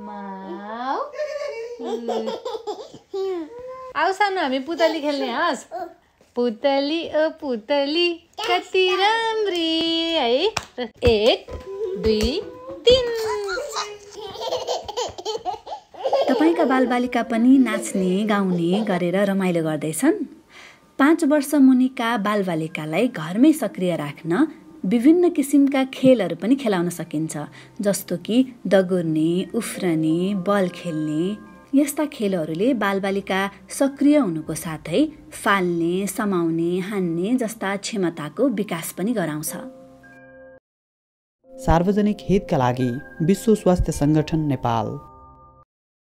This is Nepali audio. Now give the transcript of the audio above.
आऊ न हामी पुतली खेल्ने हस् पुतली ओ पुतली कति राम्री है एक दुई तिन तपाईँका बालबालिका पनि नाच्ने गाउने गरेर रमाइलो गर्दैछन् पाँच वर्ष मुनिका बालबालिकालाई घरमै सक्रिय राख्न विभिन्न किसिमका खेलहरू पनि खेलाउन सकिन्छ जस्तो कि दगुर्ने उफ्रने बल खेल्ने यस्ता खेलहरूले बालबालिका सक्रिय हुनुको साथै फाल्ने समाउने हान्ने जस्ता क्षमताको विकास पनि गराउँछ सार्वजनिक हितका लागि विश्व स्वास्थ्य सङ्गठन नेपाल